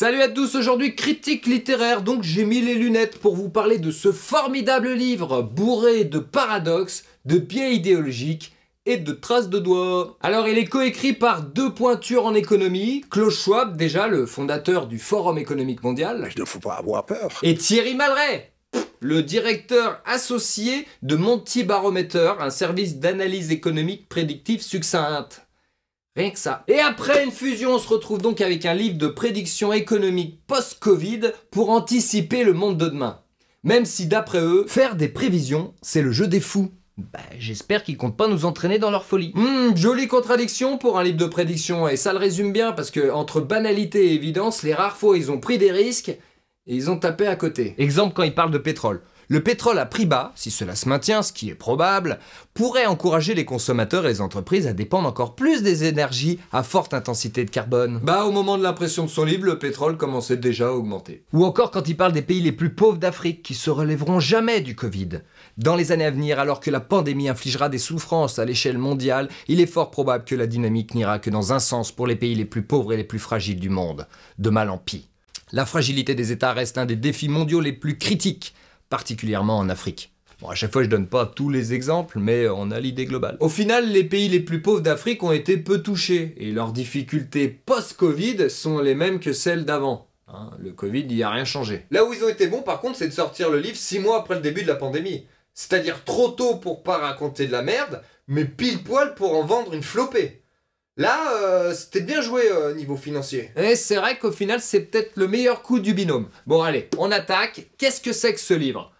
Salut à tous, aujourd'hui critique littéraire, donc j'ai mis les lunettes pour vous parler de ce formidable livre bourré de paradoxes, de biais idéologiques et de traces de doigts. Alors il est coécrit par deux pointures en économie, Klaus Schwab, déjà le fondateur du Forum économique mondial. Il ne faut pas avoir peur. Et Thierry Malray, le directeur associé de Monty Barometer, un service d'analyse économique prédictive succincte ça. Et après une fusion, on se retrouve donc avec un livre de prédictions économiques post-Covid pour anticiper le monde de demain. Même si d'après eux, faire des prévisions, c'est le jeu des fous. Bah, j'espère qu'ils comptent pas nous entraîner dans leur folie. Hmm, jolie contradiction pour un livre de prédiction, et ça le résume bien, parce que entre banalité et évidence, les rares fois ils ont pris des risques, et ils ont tapé à côté. Exemple quand ils parlent de pétrole. Le pétrole à prix bas, si cela se maintient, ce qui est probable, pourrait encourager les consommateurs et les entreprises à dépendre encore plus des énergies à forte intensité de carbone. Bah au moment de l'impression de son livre, le pétrole commençait déjà à augmenter. Ou encore quand il parle des pays les plus pauvres d'Afrique qui se relèveront jamais du Covid. Dans les années à venir, alors que la pandémie infligera des souffrances à l'échelle mondiale, il est fort probable que la dynamique n'ira que dans un sens pour les pays les plus pauvres et les plus fragiles du monde. De mal en pis. La fragilité des États reste un des défis mondiaux les plus critiques particulièrement en Afrique. Bon, à chaque fois, je donne pas tous les exemples, mais on a l'idée globale. Au final, les pays les plus pauvres d'Afrique ont été peu touchés, et leurs difficultés post-Covid sont les mêmes que celles d'avant. Hein. le Covid, il n'y a rien changé. Là où ils ont été bons, par contre, c'est de sortir le livre six mois après le début de la pandémie. C'est-à-dire trop tôt pour pas raconter de la merde, mais pile poil pour en vendre une flopée. Là, euh, c'était bien joué au euh, niveau financier. Et c'est vrai qu'au final, c'est peut-être le meilleur coup du binôme. Bon, allez, on attaque. Qu'est-ce que c'est que ce livre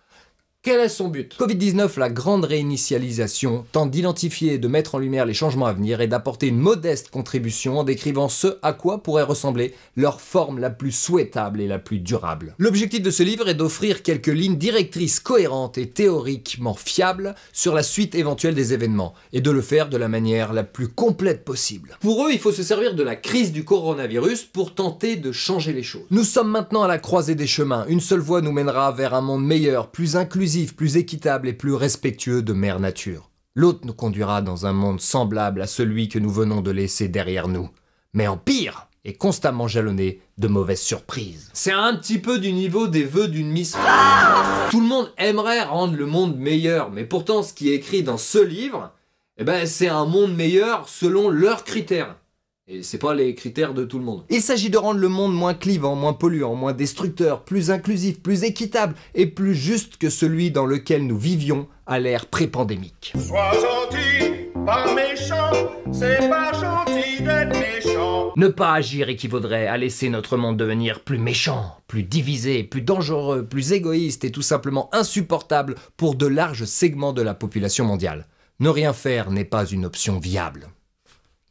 quel est son but Covid-19, la grande réinitialisation, tente d'identifier et de mettre en lumière les changements à venir et d'apporter une modeste contribution en décrivant ce à quoi pourrait ressembler leur forme la plus souhaitable et la plus durable. L'objectif de ce livre est d'offrir quelques lignes directrices cohérentes et théoriquement fiables sur la suite éventuelle des événements, et de le faire de la manière la plus complète possible. Pour eux, il faut se servir de la crise du coronavirus pour tenter de changer les choses. Nous sommes maintenant à la croisée des chemins, une seule voie nous mènera vers un monde meilleur, plus inclusif, plus équitable et plus respectueux de Mère Nature. L'autre nous conduira dans un monde semblable à celui que nous venons de laisser derrière nous, mais en pire et constamment jalonné de mauvaises surprises. C'est un petit peu du niveau des vœux d'une Miss ah Tout le monde aimerait rendre le monde meilleur, mais pourtant ce qui est écrit dans ce livre, eh ben, c'est un monde meilleur selon leurs critères. Et c'est pas les critères de tout le monde. Il s'agit de rendre le monde moins clivant, moins polluant, moins destructeur, plus inclusif, plus équitable et plus juste que celui dans lequel nous vivions à l'ère pré-pandémique. Sois gentil, pas méchant, c'est pas gentil d'être méchant. Ne pas agir équivaudrait à laisser notre monde devenir plus méchant, plus divisé, plus dangereux, plus égoïste et tout simplement insupportable pour de larges segments de la population mondiale. Ne rien faire n'est pas une option viable.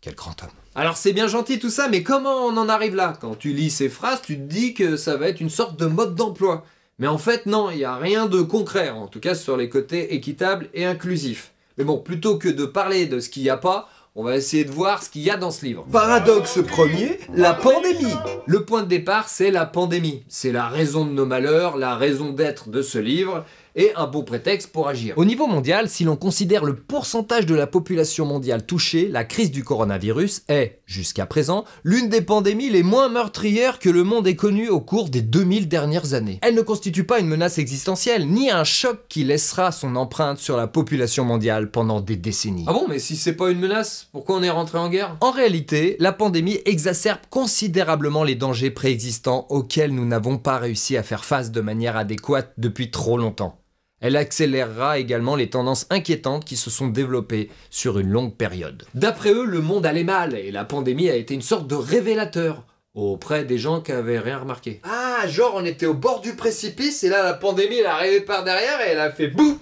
Quel grand homme. Alors c'est bien gentil tout ça, mais comment on en arrive là Quand tu lis ces phrases, tu te dis que ça va être une sorte de mode d'emploi. Mais en fait, non, il n'y a rien de concret, en tout cas sur les côtés équitables et inclusifs. Mais bon, plutôt que de parler de ce qu'il n'y a pas, on va essayer de voir ce qu'il y a dans ce livre. Paradoxe premier, la pandémie. Le point de départ, c'est la pandémie. C'est la raison de nos malheurs, la raison d'être de ce livre et un beau prétexte pour agir. Au niveau mondial, si l'on considère le pourcentage de la population mondiale touchée, la crise du coronavirus est, jusqu'à présent, l'une des pandémies les moins meurtrières que le monde ait connues au cours des 2000 dernières années. Elle ne constitue pas une menace existentielle, ni un choc qui laissera son empreinte sur la population mondiale pendant des décennies. Ah bon, mais si c'est pas une menace, pourquoi on est rentré en guerre En réalité, la pandémie exacerbe considérablement les dangers préexistants auxquels nous n'avons pas réussi à faire face de manière adéquate depuis trop longtemps. Elle accélérera également les tendances inquiétantes qui se sont développées sur une longue période. D'après eux, le monde allait mal et la pandémie a été une sorte de révélateur auprès des gens qui n'avaient rien remarqué. Ah, genre on était au bord du précipice et là la pandémie elle est arrivée par derrière et elle a fait boum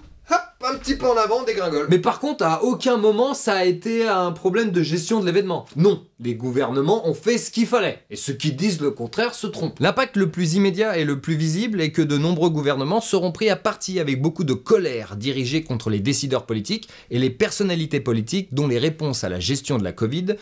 petit peu en avant, dégringole. Mais par contre, à aucun moment, ça a été un problème de gestion de l'événement. Non, les gouvernements ont fait ce qu'il fallait. Et ceux qui disent le contraire se trompent. L'impact le plus immédiat et le plus visible est que de nombreux gouvernements seront pris à partie avec beaucoup de colère dirigée contre les décideurs politiques et les personnalités politiques dont les réponses à la gestion de la Covid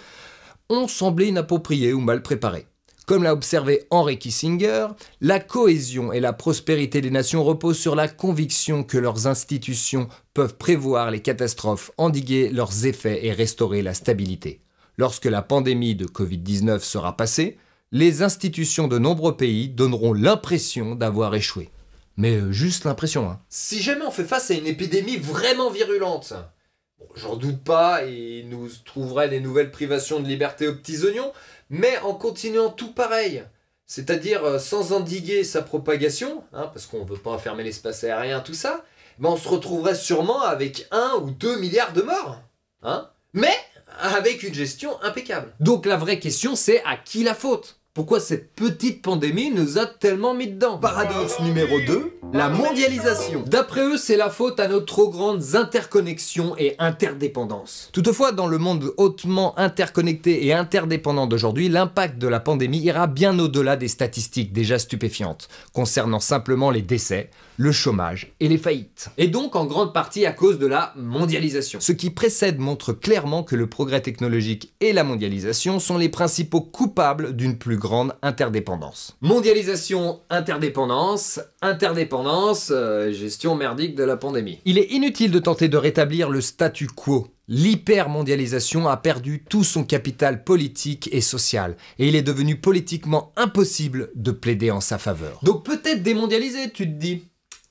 ont semblé inappropriées ou mal préparées. Comme l'a observé Henri Kissinger, la cohésion et la prospérité des nations reposent sur la conviction que leurs institutions peuvent prévoir les catastrophes, endiguer leurs effets et restaurer la stabilité. Lorsque la pandémie de Covid-19 sera passée, les institutions de nombreux pays donneront l'impression d'avoir échoué. Mais euh, juste l'impression, hein. Si jamais on fait face à une épidémie vraiment virulente, j'en doute pas, il nous trouverait des nouvelles privations de liberté aux petits oignons, mais en continuant tout pareil, c'est-à-dire euh, sans endiguer sa propagation, hein, parce qu'on ne veut pas fermer l'espace aérien, tout ça, on se retrouverait sûrement avec 1 ou 2 milliards de morts. Hein, mais avec une gestion impeccable. Donc la vraie question c'est à qui la faute pourquoi cette petite pandémie nous a tellement mis dedans Paradoxe numéro 2, la mondialisation. D'après eux, c'est la faute à nos trop grandes interconnexions et interdépendances. Toutefois, dans le monde hautement interconnecté et interdépendant d'aujourd'hui, l'impact de la pandémie ira bien au-delà des statistiques déjà stupéfiantes, concernant simplement les décès, le chômage et les faillites. Et donc en grande partie à cause de la mondialisation. Ce qui précède montre clairement que le progrès technologique et la mondialisation sont les principaux coupables d'une plus grande interdépendance. Mondialisation, interdépendance, interdépendance, euh, gestion merdique de la pandémie. Il est inutile de tenter de rétablir le statu quo L'hypermondialisation a perdu tout son capital politique et social, et il est devenu politiquement impossible de plaider en sa faveur. Donc peut-être démondialiser, tu te dis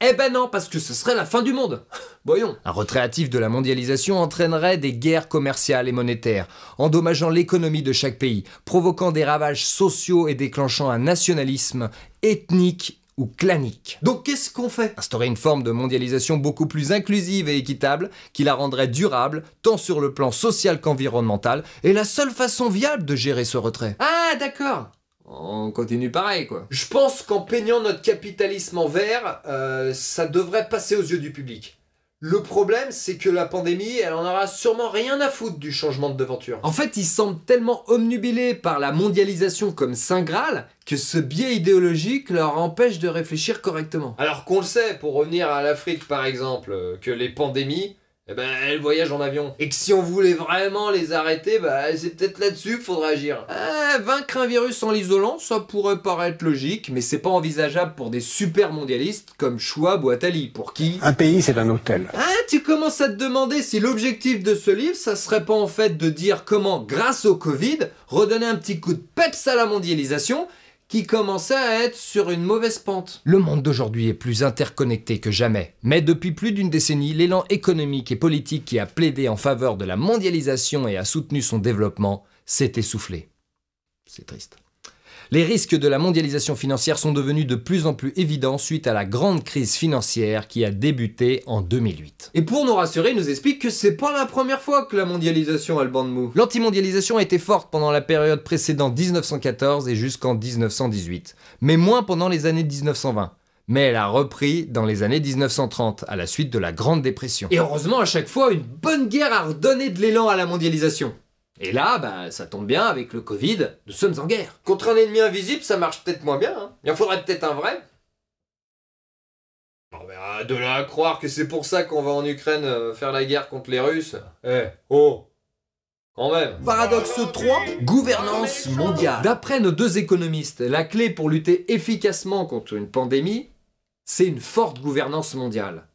eh ben non, parce que ce serait la fin du monde. Voyons. Un retrait hâtif de la mondialisation entraînerait des guerres commerciales et monétaires, endommageant l'économie de chaque pays, provoquant des ravages sociaux et déclenchant un nationalisme ethnique ou clanique. Donc qu'est-ce qu'on fait Instaurer une forme de mondialisation beaucoup plus inclusive et équitable, qui la rendrait durable, tant sur le plan social qu'environnemental, est la seule façon viable de gérer ce retrait. Ah d'accord on continue pareil, quoi. Je pense qu'en peignant notre capitalisme en vert, euh, ça devrait passer aux yeux du public. Le problème, c'est que la pandémie, elle en aura sûrement rien à foutre du changement de devanture. En fait, ils semblent tellement omnubilé par la mondialisation comme Saint Graal que ce biais idéologique leur empêche de réfléchir correctement. Alors qu'on le sait, pour revenir à l'Afrique par exemple, euh, que les pandémies, bah ben, elles voyagent en avion. Et que si on voulait vraiment les arrêter, bah, c'est peut-être là-dessus qu'il faudra agir. Eh, vaincre un virus en l'isolant, ça pourrait paraître logique, mais c'est pas envisageable pour des super mondialistes comme Schwab ou Attali, pour qui... Un pays, c'est un hôtel. Hein, tu commences à te demander si l'objectif de ce livre, ça serait pas en fait de dire comment, grâce au Covid, redonner un petit coup de peps à la mondialisation qui commençait à être sur une mauvaise pente. Le monde d'aujourd'hui est plus interconnecté que jamais. Mais depuis plus d'une décennie, l'élan économique et politique qui a plaidé en faveur de la mondialisation et a soutenu son développement s'est essoufflé. C'est triste. Les risques de la mondialisation financière sont devenus de plus en plus évidents suite à la grande crise financière qui a débuté en 2008. Et pour nous rassurer, il nous explique que c'est pas la première fois que la mondialisation a le banc de mou. L'antimondialisation était forte pendant la période précédente 1914 et jusqu'en 1918, mais moins pendant les années 1920 mais elle a repris dans les années 1930, à la suite de la Grande Dépression. Et heureusement, à chaque fois, une bonne guerre a redonné de l'élan à la mondialisation. Et là, ben, ça tombe bien, avec le Covid, nous sommes en guerre. Contre un ennemi invisible, ça marche peut-être moins bien. Hein. Il en faudrait peut-être un vrai. de là à croire que c'est pour ça qu'on va en Ukraine euh, faire la guerre contre les Russes. Eh, oh, quand même. Paradoxe 3, gouvernance mondiale. D'après nos deux économistes, la clé pour lutter efficacement contre une pandémie, c'est une forte gouvernance mondiale.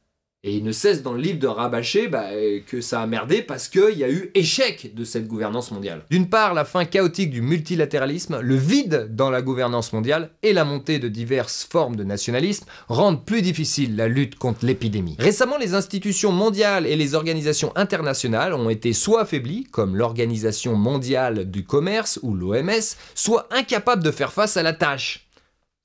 Et il ne cesse dans le livre de rabâcher bah, euh, que ça a merdé parce qu'il y a eu échec de cette gouvernance mondiale. D'une part, la fin chaotique du multilatéralisme, le vide dans la gouvernance mondiale et la montée de diverses formes de nationalisme rendent plus difficile la lutte contre l'épidémie. Récemment, les institutions mondiales et les organisations internationales ont été soit affaiblies, comme l'Organisation mondiale du commerce ou l'OMS, soit incapables de faire face à la tâche.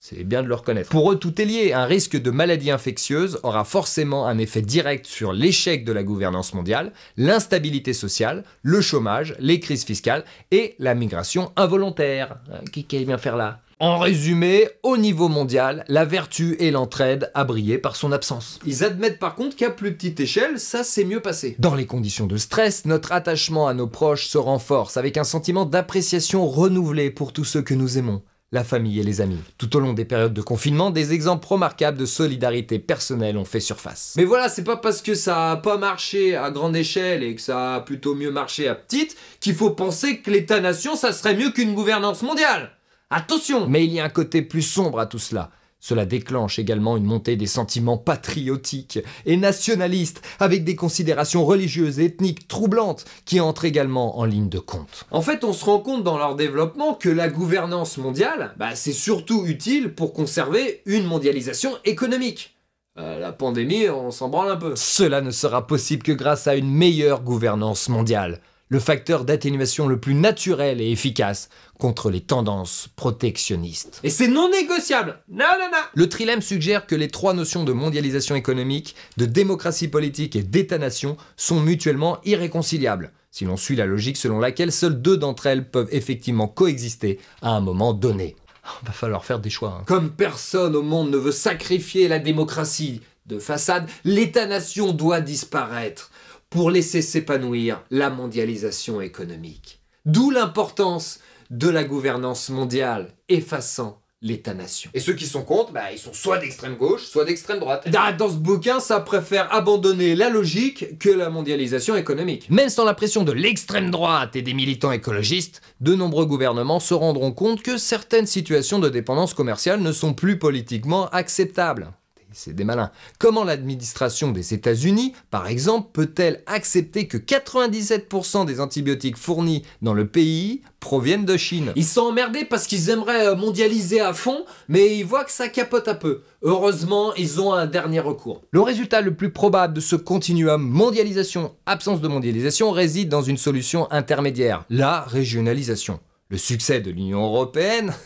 C'est bien de le reconnaître. Pour eux, tout est lié. Un risque de maladie infectieuse aura forcément un effet direct sur l'échec de la gouvernance mondiale, l'instabilité sociale, le chômage, les crises fiscales et la migration involontaire. Euh, qui vient faire là en résumé, au niveau mondial, la vertu et l'entraide a brillé par son absence. Ils admettent par contre qu'à plus petite échelle, ça s'est mieux passé. Dans les conditions de stress, notre attachement à nos proches se renforce avec un sentiment d'appréciation renouvelé pour tous ceux que nous aimons la famille et les amis. Tout au long des périodes de confinement, des exemples remarquables de solidarité personnelle ont fait surface. Mais voilà, c'est pas parce que ça a pas marché à grande échelle et que ça a plutôt mieux marché à petite qu'il faut penser que l'État-nation ça serait mieux qu'une gouvernance mondiale. Attention Mais il y a un côté plus sombre à tout cela. Cela déclenche également une montée des sentiments patriotiques et nationalistes, avec des considérations religieuses et ethniques troublantes qui entrent également en ligne de compte. En fait, on se rend compte dans leur développement que la gouvernance mondiale, bah, c'est surtout utile pour conserver une mondialisation économique. Euh, la pandémie, on s'en branle un peu. Cela ne sera possible que grâce à une meilleure gouvernance mondiale le facteur d'atténuation le plus naturel et efficace contre les tendances protectionnistes. Et c'est non négociable Non, non, non Le trilemme suggère que les trois notions de mondialisation économique, de démocratie politique et d'État-nation sont mutuellement irréconciliables, si l'on suit la logique selon laquelle seules deux d'entre elles peuvent effectivement coexister à un moment donné. Il oh, va falloir faire des choix. Hein. Comme personne au monde ne veut sacrifier la démocratie de façade, l'État-nation doit disparaître pour laisser s'épanouir la mondialisation économique. D'où l'importance de la gouvernance mondiale, effaçant l'État-nation. Et ceux qui sont contre, bah, ils sont soit d'extrême gauche, soit d'extrême droite. Ah, dans ce bouquin, ça préfère abandonner la logique que la mondialisation économique. Même sans la pression de l'extrême droite et des militants écologistes, de nombreux gouvernements se rendront compte que certaines situations de dépendance commerciale ne sont plus politiquement acceptables c'est des malins. Comment l'administration des États-Unis, par exemple, peut-elle accepter que 97% des antibiotiques fournis dans le pays proviennent de Chine Ils sont emmerdés parce qu'ils aimeraient euh, mondialiser à fond, mais ils voient que ça capote un peu. Heureusement, ils ont un dernier recours. Le résultat le plus probable de ce continuum mondialisation-absence de mondialisation réside dans une solution intermédiaire, la régionalisation. Le succès de l'Union européenne...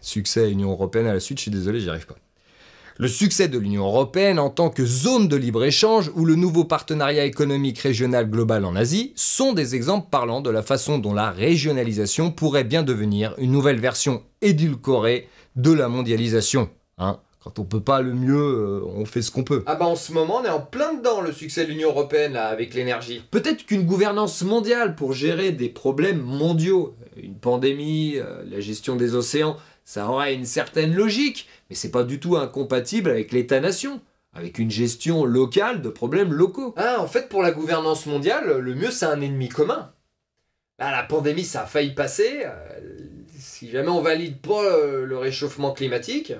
Succès Union européenne à la suite, je suis désolé, j'y arrive pas. Le succès de l'Union européenne en tant que zone de libre-échange ou le nouveau partenariat économique régional global en Asie sont des exemples parlant de la façon dont la régionalisation pourrait bien devenir une nouvelle version édulcorée de la mondialisation. Hein quand on peut pas le mieux, euh, on fait ce qu'on peut. Ah bah en ce moment, on est en plein dedans le succès de l'Union Européenne avec l'énergie. Peut-être qu'une gouvernance mondiale pour gérer des problèmes mondiaux, une pandémie, euh, la gestion des océans, ça aurait une certaine logique, mais c'est pas du tout incompatible avec l'État-nation avec une gestion locale de problèmes locaux. Ah, en fait, pour la gouvernance mondiale, le mieux, c'est un ennemi commun. la pandémie, ça a failli passer. Euh, si jamais on valide pas euh, le réchauffement climatique,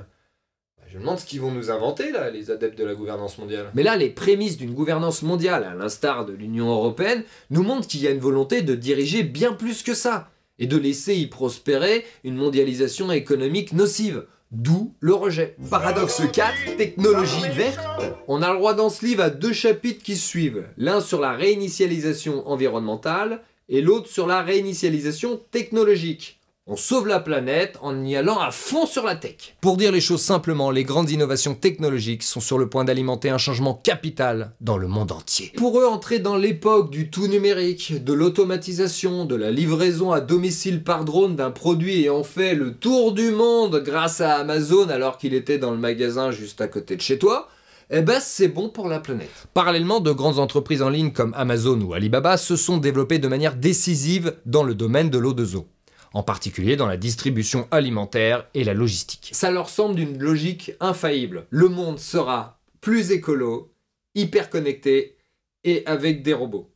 bah, je me demande ce qu'ils vont nous inventer, là, les adeptes de la gouvernance mondiale. Mais là, les prémices d'une gouvernance mondiale, à l'instar de l'Union européenne, nous montrent qu'il y a une volonté de diriger bien plus que ça et de laisser y prospérer une mondialisation économique nocive. D'où le rejet. Paradoxe 4, technologie verte. On a le droit dans ce livre à deux chapitres qui suivent, l'un sur la réinitialisation environnementale et l'autre sur la réinitialisation technologique. On sauve la planète en y allant à fond sur la tech. Pour dire les choses simplement, les grandes innovations technologiques sont sur le point d'alimenter un changement capital dans le monde entier. Pour eux, entrer dans l'époque du tout numérique, de l'automatisation, de la livraison à domicile par drone d'un produit et en fait le tour du monde grâce à Amazon alors qu'il était dans le magasin juste à côté de chez toi, eh ben c'est bon pour la planète. Parallèlement, de grandes entreprises en ligne comme Amazon ou Alibaba se sont développées de manière décisive dans le domaine de l'eau de zoo en particulier dans la distribution alimentaire et la logistique. Ça leur semble d'une logique infaillible. Le monde sera plus écolo, hyper connecté et avec des robots.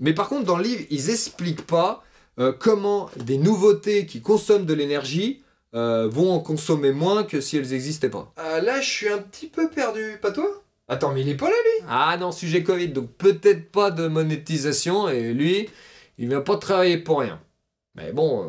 Mais par contre, dans le livre, ils expliquent pas euh, comment des nouveautés qui consomment de l'énergie euh, vont en consommer moins que si elles n'existaient pas. Ah, là, je suis un petit peu perdu, pas toi Attends, mais il est pas là, lui Ah non, sujet Covid, donc peut-être pas de monétisation, et lui, il vient pas travailler pour rien. Mais bon, euh,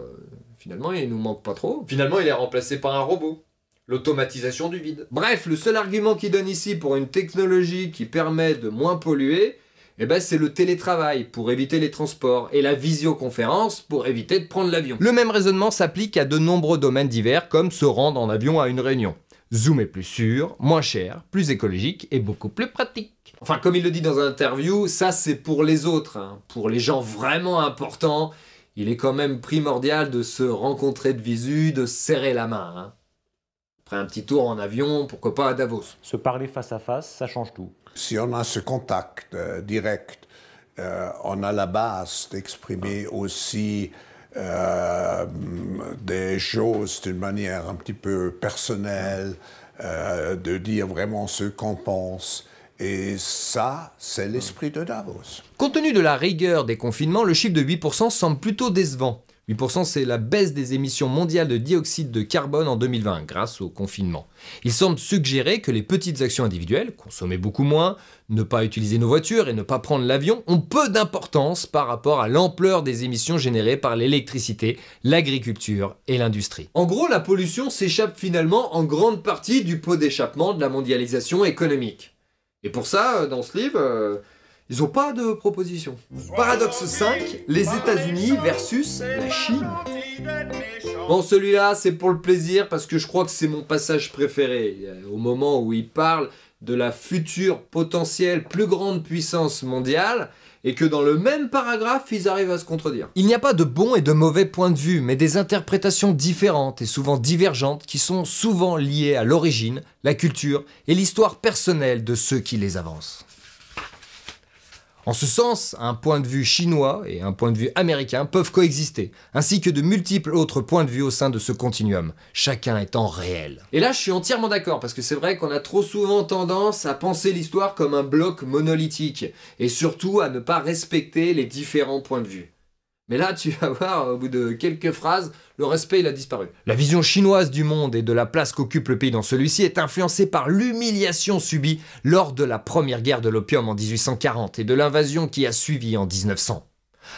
finalement, il nous manque pas trop. Finalement, il est remplacé par un robot. L'automatisation du vide. Bref, le seul argument qu'il donne ici pour une technologie qui permet de moins polluer, eh ben, c'est le télétravail pour éviter les transports et la visioconférence pour éviter de prendre l'avion. Le même raisonnement s'applique à de nombreux domaines divers comme se rendre en avion à une réunion. Zoom est plus sûr, moins cher, plus écologique et beaucoup plus pratique. Enfin, comme il le dit dans un interview, ça c'est pour les autres, hein. pour les gens vraiment importants il est quand même primordial de se rencontrer de visu, de serrer la main. Hein. Après un petit tour en avion, pourquoi pas à Davos Se parler face à face, ça change tout. Si on a ce contact euh, direct, euh, on a la base d'exprimer ah. aussi euh, des choses d'une manière un petit peu personnelle, ah. de dire vraiment ce qu'on pense. Et ça, c'est l'esprit de Davos. Compte tenu de la rigueur des confinements, le chiffre de 8% semble plutôt décevant. 8% c'est la baisse des émissions mondiales de dioxyde de carbone en 2020 grâce au confinement. Il semble suggérer que les petites actions individuelles, consommer beaucoup moins, ne pas utiliser nos voitures et ne pas prendre l'avion, ont peu d'importance par rapport à l'ampleur des émissions générées par l'électricité, l'agriculture et l'industrie. En gros, la pollution s'échappe finalement en grande partie du pot d'échappement de la mondialisation économique. Et pour ça, euh, dans ce livre, euh, ils n'ont pas de proposition. Paradoxe 5, les États-Unis versus la Chine. Bon, celui-là, c'est pour le plaisir parce que je crois que c'est mon passage préféré. Euh, au moment où il parle de la future potentielle plus grande puissance mondiale, et que dans le même paragraphe, ils arrivent à se contredire. Il n'y a pas de bons et de mauvais points de vue, mais des interprétations différentes et souvent divergentes qui sont souvent liées à l'origine, la culture et l'histoire personnelle de ceux qui les avancent. En ce sens, un point de vue chinois et un point de vue américain peuvent coexister, ainsi que de multiples autres points de vue au sein de ce continuum, chacun étant réel. Et là, je suis entièrement d'accord, parce que c'est vrai qu'on a trop souvent tendance à penser l'histoire comme un bloc monolithique, et surtout à ne pas respecter les différents points de vue. Mais là, tu vas voir, au bout de quelques phrases, le respect, il a disparu. La vision chinoise du monde et de la place qu'occupe le pays dans celui-ci est influencée par l'humiliation subie lors de la première guerre de l'opium en 1840 et de l'invasion qui a suivi en 1900.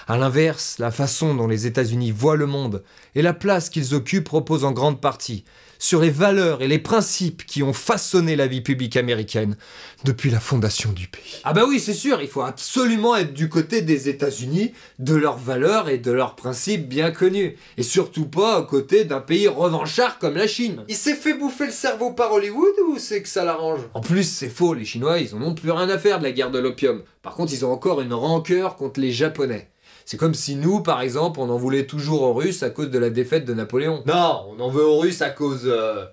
À l'inverse, la façon dont les États-Unis voient le monde et la place qu'ils occupent repose en grande partie sur les valeurs et les principes qui ont façonné la vie publique américaine depuis la fondation du pays. Ah bah oui, c'est sûr, il faut absolument être du côté des États-Unis, de leurs valeurs et de leurs principes bien connus, et surtout pas aux côté d'un pays revanchard comme la Chine. Il s'est fait bouffer le cerveau par Hollywood ou c'est que ça l'arrange En plus, c'est faux, les Chinois, ils n'ont plus rien à faire de la guerre de l'opium. Par contre, ils ont encore une rancœur contre les Japonais. C'est comme si nous, par exemple, on en voulait toujours aux Russes à cause de la défaite de Napoléon. Non, on en veut aux Russes à cause. Euh,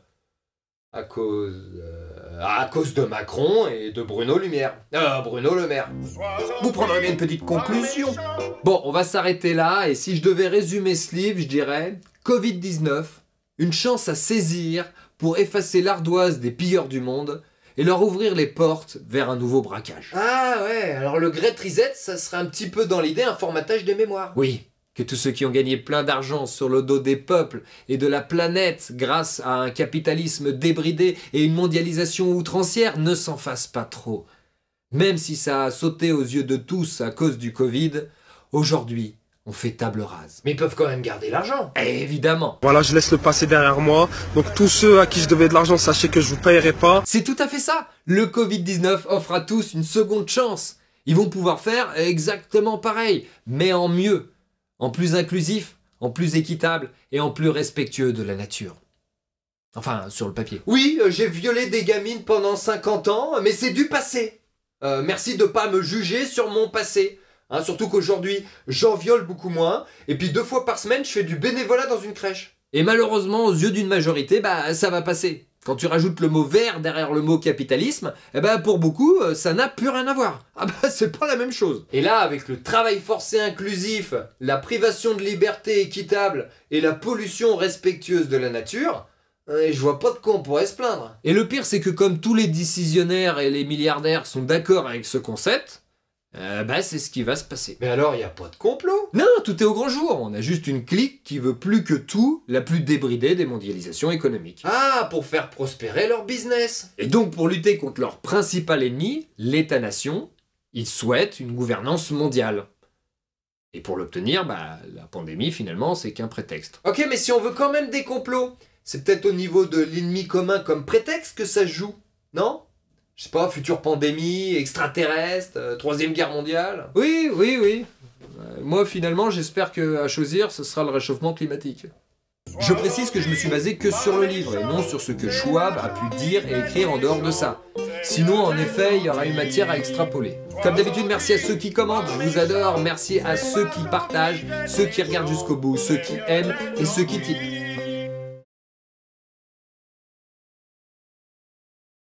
à cause. Euh, à cause de Macron et de Bruno Lumière. Euh, Bruno Le Maire. Vous prendrez bien une petite conclusion. Bon, on va s'arrêter là, et si je devais résumer ce livre, je dirais Covid-19, une chance à saisir pour effacer l'ardoise des pilleurs du monde et leur ouvrir les portes vers un nouveau braquage. Ah ouais, alors le Great Reset, ça serait un petit peu dans l'idée un formatage des mémoires. Oui, que tous ceux qui ont gagné plein d'argent sur le dos des peuples et de la planète grâce à un capitalisme débridé et une mondialisation outrancière ne s'en fassent pas trop. Même si ça a sauté aux yeux de tous à cause du Covid, aujourd'hui, on fait table rase. Mais ils peuvent quand même garder l'argent. Évidemment. Voilà, je laisse le passé derrière moi. Donc tous ceux à qui je devais de l'argent, sachez que je vous paierai pas. C'est tout à fait ça. Le Covid-19 offre à tous une seconde chance. Ils vont pouvoir faire exactement pareil, mais en mieux, en plus inclusif, en plus équitable et en plus respectueux de la nature. Enfin, sur le papier. Oui, euh, j'ai violé des gamines pendant 50 ans, mais c'est du passé. Euh, merci de ne pas me juger sur mon passé. Hein, surtout qu'aujourd'hui, j'en viole beaucoup moins. Et puis deux fois par semaine, je fais du bénévolat dans une crèche. Et malheureusement, aux yeux d'une majorité, bah ça va passer. Quand tu rajoutes le mot vert derrière le mot capitalisme, eh ben pour beaucoup, euh, ça n'a plus rien à voir. Ah bah c'est pas la même chose. Et là, avec le travail forcé inclusif, la privation de liberté équitable et la pollution respectueuse de la nature, euh, je vois pas de quoi on pourrait se plaindre. Et le pire, c'est que comme tous les décisionnaires et les milliardaires sont d'accord avec ce concept, euh, bah, c'est ce qui va se passer. Mais alors, il n'y a pas de complot Non, tout est au grand jour. On a juste une clique qui veut plus que tout la plus débridée des mondialisations économiques. Ah, pour faire prospérer leur business Et donc, pour lutter contre leur principal ennemi, l'État-nation, ils souhaitent une gouvernance mondiale. Et pour l'obtenir, bah, la pandémie, finalement, c'est qu'un prétexte. Ok, mais si on veut quand même des complots, c'est peut-être au niveau de l'ennemi commun comme prétexte que ça joue, non je sais pas, future pandémie, extraterrestre, euh, troisième guerre mondiale. Oui, oui, oui. Euh, moi, finalement, j'espère que à choisir, ce sera le réchauffement climatique. Je précise que je me suis basé que sur le livre et non sur ce que Schwab a pu dire et écrire en dehors de ça. Sinon, en effet, il y aura une matière à extrapoler. Comme d'habitude, merci à ceux qui commentent, je vous adore. Merci à ceux qui partagent, ceux qui regardent jusqu'au bout, ceux qui aiment et ceux qui typent.